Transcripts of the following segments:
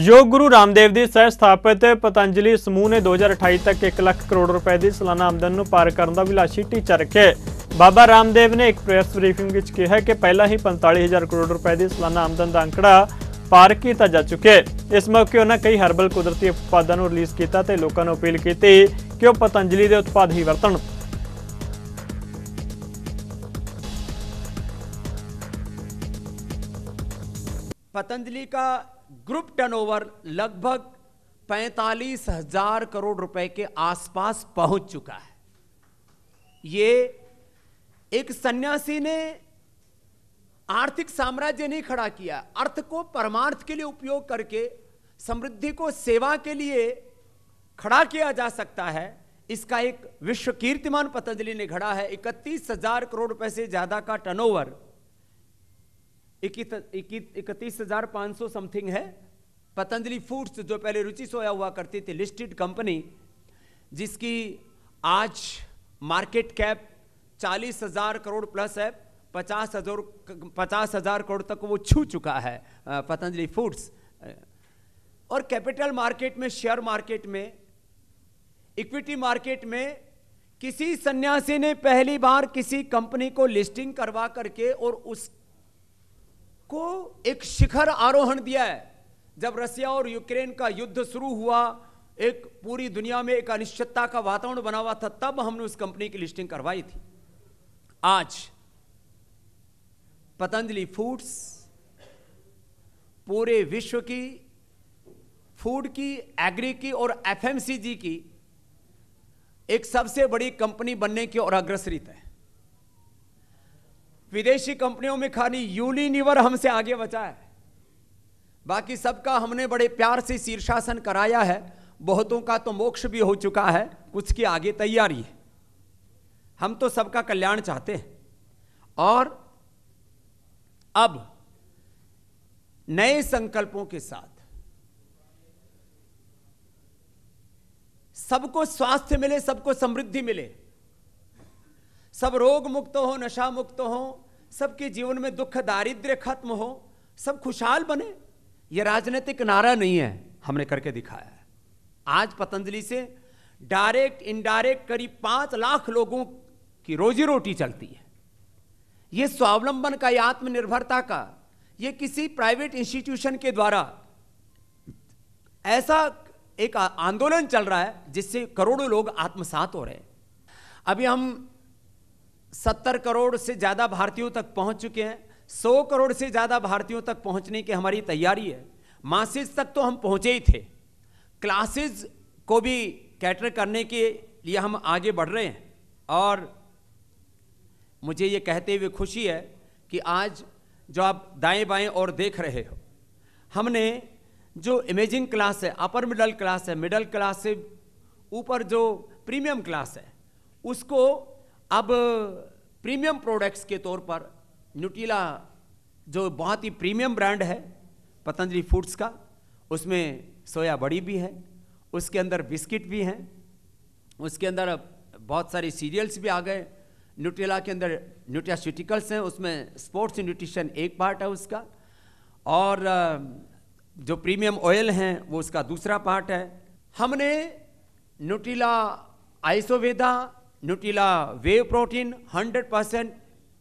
ਯੋਗ ਗੁਰੂ ਰਾਮਦੇਵ ਦੀ ਸਹਿ ਸਥਾਪਿਤ ਪਤੰਜਲੀ ਸਮੂਹ ਨੇ 2028 ਤੱਕ 1 ਲੱਖ ਕਰੋੜ ਰੁਪਏ ਦੀ ਸਾਲਾਨਾ ਆਮਦਨ ਨੂੰ ਪਾਰ ਕਰਨ ਦਾ ਵਿਲਾਸੀ ਟੀਚਾ ਰੱਖਿਆ ਬਾਬਾ ਰਾਮਦੇਵ ਨੇ ਇੱਕ ਪ੍ਰੈਸ ਬਰੀਫਿੰਗ ਵਿੱਚ ਕਿਹਾ ਕਿ ਪਹਿਲਾਂ ਹੀ 45000 ਕਰੋੜ ਰੁਪਏ ਦੀ ਸਾਲਾਨਾ ਆਮਦਨ ਦਾ ਅੰਕੜਾ ਪਾਰ ਕੀਤਾ ਜਾ ਚੁੱਕਿਆ ਇਸ ਮੌਕੇ ਉਹਨਾਂ ਕਈ ਹਰਬਲ ਕੁਦਰਤੀ ਉਤਪਾਦਾਂ ਨੂੰ ਰਿਲੀਜ਼ ਕੀਤਾ ਤੇ ਲੋਕਾਂ ਨੂੰ ਅਪੀਲ ਕੀਤੀ ਕਿ ਉਹ ਪਤੰਜਲੀ ਦੇ ਉਤਪਾਦ ਹੀ ਵਰਤਣ ਪਤੰਜਲੀ ਦਾ ग्रुप टर्नओवर लगभग पैंतालीस हजार करोड़ रुपए के आसपास पहुंच चुका है ये एक सन्यासी ने आर्थिक साम्राज्य नहीं खड़ा किया अर्थ को परमार्थ के लिए उपयोग करके समृद्धि को सेवा के लिए खड़ा किया जा सकता है इसका एक विश्व कीर्तिमान पतंजलि ने खड़ा है इकतीस हजार करोड़ रुपए से ज्यादा का टर्नओवर इकतीस हजार पाँच सौ समथिंग है पतंजलि फूड्स जो पहले रुचि सोया हुआ करती थी लिस्टेड कंपनी जिसकी आज मार्केट कैप चालीस हजार करोड़ प्लस है पचास हजार पचास हजार करोड़ तक वो छू चुका है पतंजलि फूड्स और कैपिटल मार्केट में शेयर मार्केट में इक्विटी मार्केट में किसी सन्यासी ने पहली बार किसी कंपनी को लिस्टिंग करवा करके और उस को एक शिखर आरोहण दिया है जब रसिया और यूक्रेन का युद्ध शुरू हुआ एक पूरी दुनिया में एक अनिश्चितता का वातावरण बना हुआ था तब हमने उस कंपनी की लिस्टिंग करवाई थी आज पतंजलि फूड्स पूरे विश्व की फूड की एग्री की और एफएमसीजी की एक सबसे बड़ी कंपनी बनने की ओर अग्रसरित है विदेशी कंपनियों में खाली यूनिलीवर हमसे आगे बचा है बाकी सबका हमने बड़े प्यार से शीर्षासन कराया है बहुतों का तो मोक्ष भी हो चुका है कुछ की आगे तैयारी है हम तो सबका कल्याण चाहते हैं और अब नए संकल्पों के साथ सबको स्वास्थ्य मिले सबको समृद्धि मिले सब रोग मुक्त हो नशा मुक्त हो सबके जीवन में दुख दारिद्र्य खत्म हो सब खुशहाल बने ये राजनीतिक नारा नहीं है हमने करके दिखाया है आज पतंजलि से डायरेक्ट इनडायरेक्ट करीब पांच लाख लोगों की रोजी रोटी चलती है ये स्वावलंबन का या आत्मनिर्भरता का ये किसी प्राइवेट इंस्टीट्यूशन के द्वारा ऐसा एक आंदोलन चल रहा है जिससे करोड़ों लोग आत्मसात हो रहे हैं अभी हम सत्तर करोड़ से ज़्यादा भारतीयों तक पहुंच चुके हैं सौ करोड़ से ज़्यादा भारतीयों तक पहुंचने की हमारी तैयारी है मासिस तक तो हम पहुंचे ही थे क्लासेज को भी कैटर करने के लिए हम आगे बढ़ रहे हैं और मुझे ये कहते हुए खुशी है कि आज जो आप दाएं बाएं और देख रहे हो हमने जो इमेजिंग क्लास है अपर मिडल क्लास है मिडल क्लास से ऊपर जो प्रीमियम क्लास है उसको अब प्रीमियम प्रोडक्ट्स के तौर पर न्यूटीला जो बहुत ही प्रीमियम ब्रांड है पतंजलि फूड्स का उसमें सोया बड़ी भी है उसके अंदर बिस्किट भी हैं उसके अंदर बहुत सारे सीरियल्स भी आ गए न्यूटेला के अंदर न्यूट्रास्यूटिकल्स हैं उसमें स्पोर्ट्स न्यूट्रिशन एक पार्ट है उसका और जो प्रीमियम ऑयल हैं वो उसका दूसरा पार्ट है हमने न्यूटीला आइसोवेदा Nutella whey protein 100%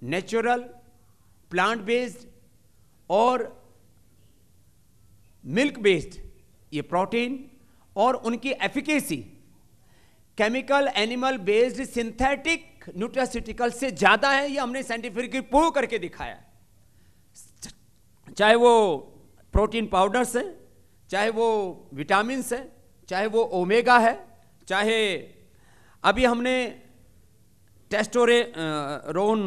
natural, plant based और मिल्क बेस्ड ये प्रोटीन और उनकी efficacy chemical animal based synthetic nutraceutical से ज़्यादा है ये हमने साइंटिफिकली प्रूव करके दिखाया चाहे वो प्रोटीन पाउडर्स है चाहे वो विटामिन है चाहे वो ओमेगा है चाहे अभी हमने टेस्टोरे रोन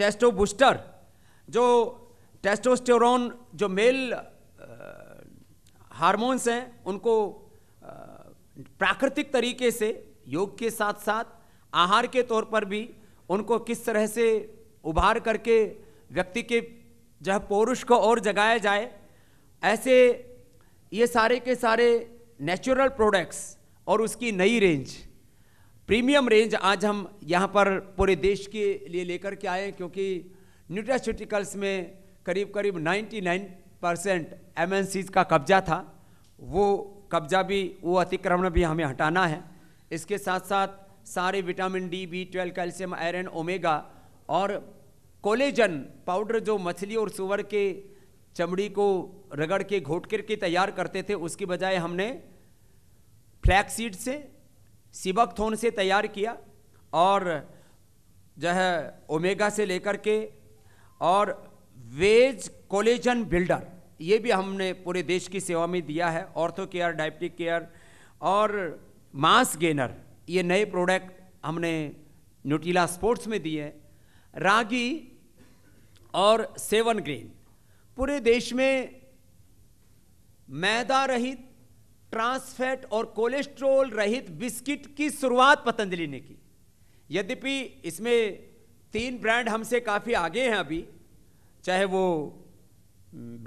टेस्टो बूस्टर जो टेस्टोस्टेरोन जो मेल हार्मोन्स हैं उनको प्राकृतिक तरीके से योग के साथ साथ आहार के तौर पर भी उनको किस तरह से उभार करके व्यक्ति के जो पौरुष को और जगाया जाए ऐसे ये सारे के सारे नेचुरल प्रोडक्ट्स और उसकी नई रेंज प्रीमियम रेंज आज हम यहाँ पर पूरे देश के लिए लेकर के आए क्योंकि न्यूट्रास्यूटिकल्स में करीब करीब 99 परसेंट एम का कब्जा था वो कब्जा भी वो अतिक्रमण भी हमें हटाना है इसके साथ साथ सारे vitamin D B twelve calcium iron omega और कोलेजन पाउडर जो मछली और सुअर के चमड़ी को रगड़ के घोट करके तैयार करते थे उसकी बजाय हमने फ्लैक्सीड से सिबकथोन से तैयार किया और जो है ओमेगा से लेकर के और वेज कोलेजन बिल्डर ये भी हमने पूरे देश की सेवा में दिया है ऑर्थो केयर डायबिटिक केयर और मास गेनर ये नए प्रोडक्ट हमने न्यूटीला स्पोर्ट्स में दिए रागी और सेवन ग्रेन पूरे देश में मैदा रहित ट्रांसफैट और कोलेस्ट्रोल रहित बिस्किट की शुरुआत पतंजलि ने की यद्यपि इसमें तीन ब्रांड हमसे काफ़ी आगे हैं अभी चाहे वो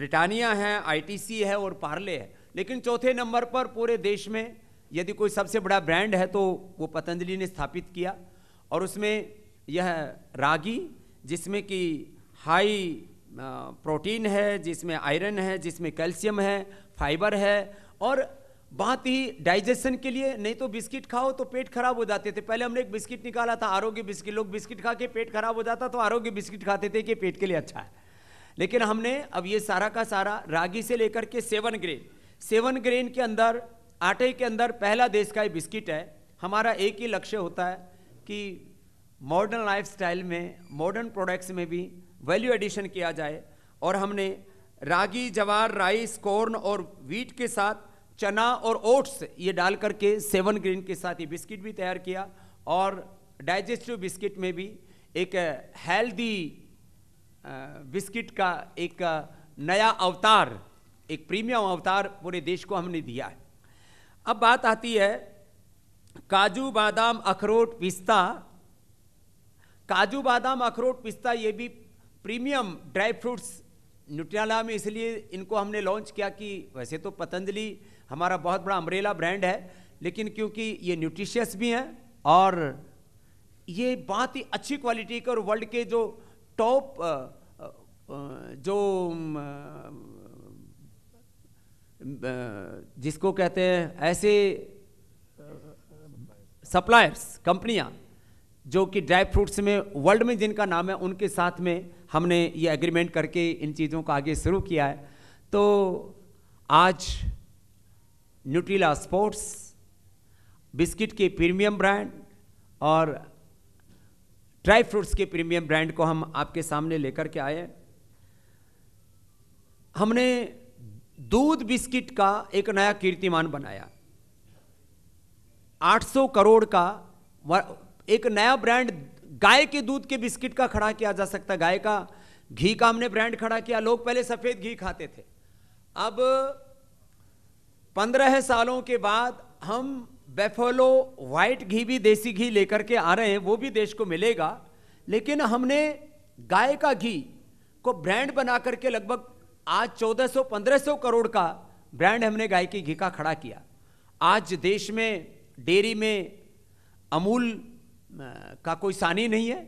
ब्रिटानिया है आईटीसी है और पार्ले है लेकिन चौथे नंबर पर पूरे देश में यदि कोई सबसे बड़ा ब्रांड है तो वो पतंजलि ने स्थापित किया और उसमें यह रागी जिसमें कि हाई प्रोटीन है जिसमें आयरन है जिसमें कैल्शियम है फाइबर है और बात ही डाइजेशन के लिए नहीं तो बिस्किट खाओ तो पेट खराब हो जाते थे पहले हमने एक बिस्किट निकाला था आरोग्य बिस्किट लोग बिस्किट खा के पेट खराब हो जाता तो आरोग्य बिस्किट खाते थे कि पेट के लिए अच्छा है लेकिन हमने अब ये सारा का सारा रागी से लेकर के सेवन ग्रेन सेवन ग्रेन के अंदर आटे के अंदर पहला देश का ये बिस्किट है हमारा एक ही लक्ष्य होता है कि मॉडर्न लाइफ में मॉडर्न प्रोडक्ट्स में भी वैल्यू एडिशन किया जाए और हमने रागी जवार राइस कॉर्न और वीट के साथ चना और ओट्स ये डाल करके सेवन ग्रीन के साथ ये बिस्किट भी तैयार किया और डाइजेस्टिव बिस्किट में भी एक हेल्दी बिस्किट का एक नया अवतार एक प्रीमियम अवतार पूरे देश को हमने दिया है अब बात आती है काजू बादाम अखरोट पिस्ता काजू बादाम अखरोट पिस्ता ये भी प्रीमियम ड्राई फ्रूट्स न्यूट्रियाला में इसलिए इनको हमने लॉन्च किया कि वैसे तो पतंजलि हमारा बहुत बड़ा अमरेला ब्रांड है लेकिन क्योंकि ये न्यूट्रिशियस भी हैं और ये बहुत ही अच्छी क्वालिटी के और वर्ल्ड के जो टॉप जो जिसको कहते हैं ऐसे सप्लायर्स कंपनियां जो कि ड्राई फ्रूट्स में वर्ल्ड में जिनका नाम है उनके साथ में हमने ये एग्रीमेंट करके इन चीज़ों को आगे शुरू किया है तो आज न्यूट्रीला स्पोर्ट्स बिस्किट के प्रीमियम ब्रांड और ड्राई फ्रूट्स के प्रीमियम ब्रांड को हम आपके सामने लेकर के आए हमने दूध बिस्किट का एक नया कीर्तिमान बनाया 800 करोड़ का एक नया ब्रांड गाय के दूध के बिस्किट का खड़ा किया जा सकता गाय का घी का हमने ब्रांड खड़ा किया लोग पहले सफेद घी खाते थे अब पंद्रह सालों के बाद हम बेफोलो वाइट घी भी देसी घी लेकर के आ रहे हैं वो भी देश को मिलेगा लेकिन हमने गाय का घी को ब्रांड बना करके लगभग आज 1400-1500 करोड़ का ब्रांड हमने गाय के घी का खड़ा किया आज देश में डेयरी में अमूल का कोई सानी नहीं है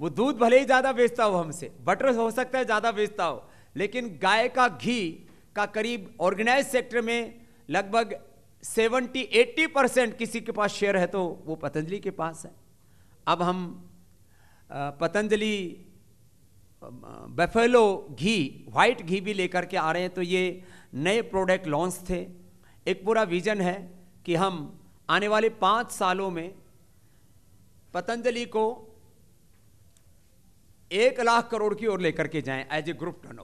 वो दूध भले ही ज़्यादा बेचता हो हमसे बटर हो सकता है ज़्यादा बेचता हो लेकिन गाय का घी का करीब ऑर्गेनाइज सेक्टर में लगभग 70 एट्टी परसेंट किसी के पास शेयर है तो वो पतंजलि के पास है अब हम पतंजलि बफेलो घी वाइट घी भी लेकर के आ रहे हैं तो ये नए प्रोडक्ट लॉन्च थे एक पूरा विज़न है कि हम आने वाले पाँच सालों में पतंजलि को एक लाख करोड़ की ओर लेकर के जाएं एज ए ग्रुप टर्न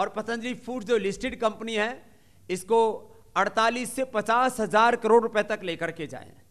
और पतंजलि फूड जो लिस्टेड कंपनी है इसको 48 से पचास हजार करोड़ रुपए तक लेकर के जाएं